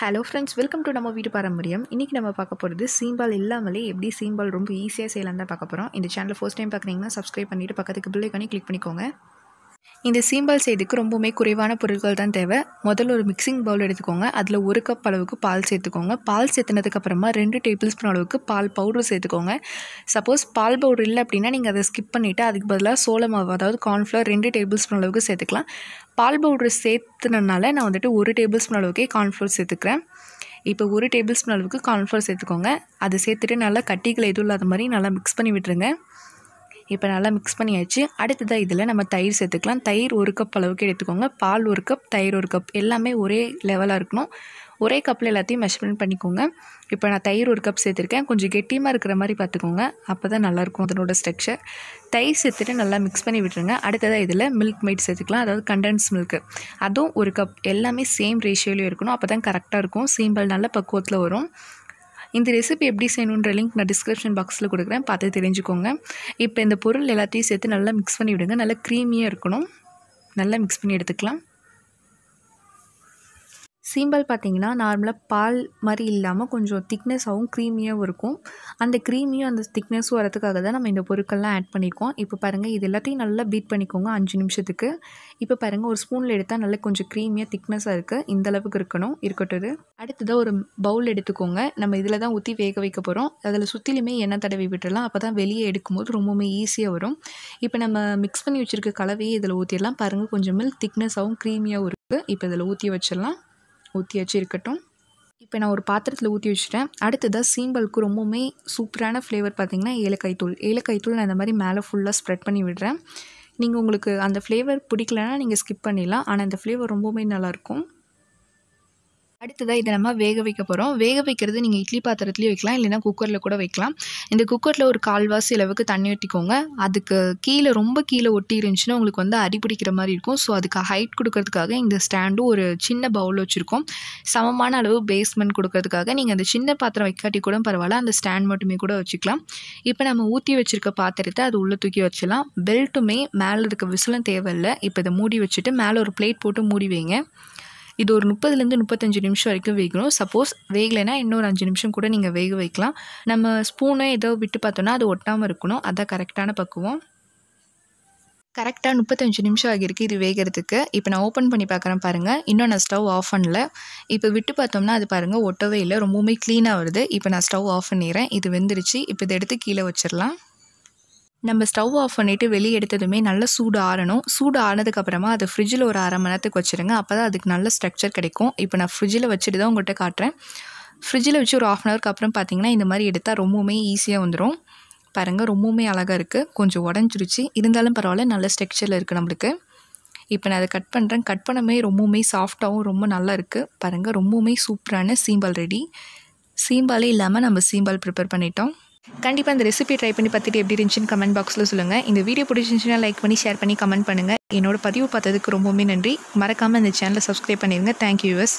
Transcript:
hello friends welcome to நம்ம வீட்டு பாரம்பரியம் இன்றைக்கி நம்ம பார்க்க போகிறது சீம்பால் இல்லாமலே எப்படி சீம்பால் ரொம்ப ஈஸியாக செய்யலாம் தான் பார்க்க போகிறோம் இந்த சேனல் ஃபர்ஸ்ட் டைம் பார்க்குறீங்கன்னா சப்ஸ்கிரைப் பண்ணிவிட்டு பக்கத்துக்கு பிள்ளைக்கானே கிளிக் பண்ணிக்கோங்க இந்த சீம்பால் செய்துக்கு ரொம்பவுமே குறைவான பொருட்கள் தான் தேவை முதல்ல ஒரு மிக்சிங் பவுல் எடுத்துக்கோங்க அதில் ஒரு கப் அளவுக்கு பால் சேர்த்துக்கோங்க பால் சேர்த்துனதுக்கப்புறமா ரெண்டு டேபிள் ஸ்பூன் அளவுக்கு பால் பவுடர் சேர்த்துக்கோங்க சப்போஸ் பால் பவுடர் இல்லை அப்படின்னா நீங்கள் அதை ஸ்கிப் பண்ணிவிட்டு அதுக்கு பதிலாக சோள மாவு அதாவது கார்ன்ஃப்ளவர் ரெண்டு டேபிள் ஸ்பூன் அளவுக்கு சேர்த்துக்கலாம் பால் பவுடர் சேர்த்துனால நான் வந்துட்டு ஒரு டேபிள் ஸ்பூன் அளவுக்கே கார்ன்ஃப்ளவர் சேர்த்துக்கிறேன் இப்போ ஒரு டேபிள் ஸ்பூன் அளவுக்கு கார்ன்ஃப்ளவர் சேர்த்துக்கோங்க அதை சேர்த்துட்டு நல்லா கட்டிகள் எதுவும் இல்லாத மாதிரி நல்லா மிக்ஸ் பண்ணி விட்டுருங்க இப்போ நல்லா மிக்ஸ் பண்ணியாச்சு அடுத்ததாக இதில் நம்ம தயிர் சேர்த்துக்கலாம் தயிர் ஒரு கப் அளவுக்கு எடுத்துக்கோங்க பால் ஒரு கப் தயிர் ஒரு கப் எல்லாமே ஒரே லெவலாக இருக்கணும் ஒரே கப்பில் எல்லாத்தையும் மெஷர்மெண்ட் பண்ணிக்கோங்க இப்போ நான் தயிர் ஒரு கப் சேர்த்துருக்கேன் கொஞ்சம் கெட்டியமாக இருக்கிற மாதிரி பார்த்துக்கோங்க அப்போ தான் நல்லாயிருக்கும் அதனோட ஸ்ட்ரக்சர் தயிர் சேர்த்துட்டு நல்லா மிக்ஸ் பண்ணி விட்டுருங்க அடுத்ததாக இதில் மில்க் மெய்ட் சேர்த்துக்கலாம் அதாவது கண்டென்ஸ் மில்க்கு அதுவும் ஒரு கப் எல்லாமே சேம் ரேஷியோலேயும் இருக்கணும் அப்போ தான் கரெக்டாக இருக்கும் சீம்பல் நல்ல பக்குவத்தில் வரும் இந்த ரெசிபி எப்படி செய்யணுன்ற லிங்க் நான் டிஸ்கிரிப்ஷன் பாக்ஸில் கொடுக்குறேன் பார்த்து தெரிஞ்சுக்கோங்க இப்போ இந்த பொருள் எல்லாத்தையும் சேர்த்து நல்லா மிக்ஸ் பண்ணி விடுங்க நல்லா க்ரீமியாக இருக்கணும் நல்லா மிக்ஸ் பண்ணி எடுத்துக்கலாம் சீம்பல் பார்த்தீங்கன்னா நார்மலாக பால் மாதிரி இல்லாமல் கொஞ்சம் திக்னஸாகவும் க்ரீமியாகவும் இருக்கும் அந்த க்ரீமியும் அந்த திக்னஸும் வரதுக்காக தான் நம்ம இந்த பொருட்கள்லாம் ஆட் பண்ணியிருக்கோம் இப்போ பாருங்கள் இது எல்லாத்தையும் நல்லா பீட் பண்ணிக்கோங்க அஞ்சு நிமிஷத்துக்கு இப்போ பாருங்கள் ஒரு ஸ்பூனில் எடுத்தால் நல்லா கொஞ்சம் க்ரீமியாக திக்னஸாக இருக்குது இந்த அளவுக்கு இருக்கணும் இருக்கட்டும் அடுத்ததாக ஒரு பவுல் எடுத்துக்கோங்க நம்ம இதில் தான் ஊற்றி வேக வைக்க போகிறோம் அதில் சுற்றிலுமே எண்ணெய் தடவி விட்டுடலாம் அப்போ தான் வெளியே எடுக்கும்போது ரொம்பவுமே ஈஸியாக வரும் இப்போ நம்ம மிக்ஸ் பண்ணி வச்சுருக்க கலவையை இதில் ஊற்றிடலாம் பாருங்கள் கொஞ்சம் மில்க் திக்னஸாகவும் க்ரீமியாகவும் இருக்குது இப்போ இதில் ஊற்றி வச்சிடலாம் ஊற்றியாச்சு இருக்கட்டும் இப்போ நான் ஒரு பாத்திரத்தில் ஊற்றி வச்சுட்டேன் அடுத்ததாக சீம்பலுக்கு ரொம்பவுமே சூப்பரான ஃப்ளேவர் பார்த்திங்கன்னா ஏலக்காய் தூள் ஏலக்காய் தூள் நான் இந்த மாதிரி மேலே ஃபுல்லாக ஸ்ப்ரெட் பண்ணி விடுறேன் நீங்கள் உங்களுக்கு அந்த ஃப்ளேவர் பிடிக்கலன்னா நீங்கள் ஸ்கிப் பண்ணிடலாம் ஆனால் அந்த ஃப்ளேவர் ரொம்பவுமே நல்லாயிருக்கும் அடுத்ததாக இதை நம்ம வேக வைக்க போகிறோம் வேக வைக்கிறது நீங்கள் இட்லி பாத்திரத்துலேயும் வைக்கலாம் இல்லைனா குக்கரில் கூட வைக்கலாம் இந்த குக்கரில் ஒரு கால்வாசி அளவுக்கு தண்ணி ஊற்றிக்கோங்க அதுக்கு கீழே ரொம்ப கீழே ஒட்டி இருந்துச்சுன்னா உங்களுக்கு வந்து அடி பிடிக்கிற மாதிரி இருக்கும் ஸோ அதுக்கு ஹைட் கொடுக்கறதுக்காக இந்த ஸ்டாண்டும் ஒரு சின்ன பவுல் வச்சுருக்கோம் சமமான அளவு பேஸ்மெண்ட் கொடுக்கறதுக்காக நீங்கள் அந்த சின்ன பாத்திரம் வைக்காட்டி கூட பரவாயில்ல அந்த ஸ்டாண்ட் மட்டுமே கூட வச்சுக்கலாம் இப்போ நம்ம ஊற்றி வச்சுருக்க பாத்திரத்தை அது உள்ளே தூக்கி வச்சிடலாம் பெல்ட்டுமே மேலே இருக்க விசிலும் தேவையில்லை இப்போ இதை மூடி வச்சுட்டு மேலே ஒரு பிளேட் போட்டு மூடி வைங்க இது ஒரு முப்பதுலேருந்து முப்பத்தஞ்சு நிமிஷம் வரைக்கும் வேகணும் சப்போஸ் வேகலைன்னா இன்னொரு அஞ்சு நிமிஷம் கூட நீங்கள் வேக வைக்கலாம் நம்ம ஸ்பூனை ஏதோ விட்டு பார்த்தோன்னா அது ஒட்டாமல் இருக்கணும் அதான் கரெக்டான பக்குவம் கரெக்டாக முப்பத்தஞ்சு நிமிஷம் ஆகியிருக்கு இது வேகிறதுக்கு இப்போ நான் ஓப்பன் பண்ணி பார்க்குறேன் பாருங்கள் இன்னும் நான் ஸ்டவ் ஆஃப் பண்ணல இப்போ விட்டு பார்த்தோம்னா அது பாருங்கள் ஒட்டவே இல்லை ரொம்பவுமே க்ளீனாக வருது இப்போ நான் ஸ்டவ் ஆஃப் பண்ணிடுறேன் இது வெந்துருச்சு இப்போ இதை எடுத்து கீழே வச்சிடலாம் நம்ம ஸ்டவ் ஆஃப் பண்ணிவிட்டு வெளியே எடுத்ததுமே நல்லா சூடு ஆறணும் சூடு ஆனதுக்கப்புறமா அதை ஃப்ரிட்ஜில் ஒரு அரை மணி நேரத்துக்கு வச்சுருங்க அப்போ தான் அதுக்கு நல்ல ஸ்ட்ரக்சர் கிடைக்கும் இப்போ நான் ஃப்ரிட்ஜில் வச்சுட்டு தான் உங்கள்கிட்ட காட்டுறேன் ஃப்ரிட்ஜில் வச்சு ஒரு ஆஃப் அன் ஹவருக்கு அப்புறம் பார்த்தீங்கன்னா இந்த மாதிரி எடுத்தால் ரொம்பவுமே ஈஸியாக வந்துடும் பாருங்கள் ரொம்பவுமே அழகாக இருக்குது கொஞ்சம் உடஞ்சிருச்சு இருந்தாலும் பரவாயில்ல நல்ல ஸ்ட்ரக்சரில் இருக்குது நம்மளுக்கு இப்போ நான் அதை கட் பண்ணுறேன் கட் பண்ணமே ரொம்பவுமே சாஃப்டாகவும் ரொம்ப நல்லா இருக்குது பாருங்கள் ரொம்பவுமே சூப்பரான சீம்பால் ரெடி சீம்பாலே இல்லாமல் நம்ம சீம்பால் ப்ரிப்பேர் பண்ணிட்டோம் கண்டிப்பாக இந்த ரெசிபி ட்ரை பண்ணி பார்த்துட்டு எப்படி இருந்துச்சுன்னு கமெண்ட் பாக்ஸில் சொல்லுங்கள் இந்த வீடியோ பிடிச்சிருந்துச்சுன்னா லைக் பண்ணி ஷேர் பண்ணி கமெண்ட் பண்ணுங்கள் என்னோட பதிவு பார்த்ததுக்கு ரொம்பவுமே நன்றி மறக்காமல் இந்த சேனலை சப்ஸ்கிரைப் பண்ணிடுங்க தேங்க்யூ யூஸ்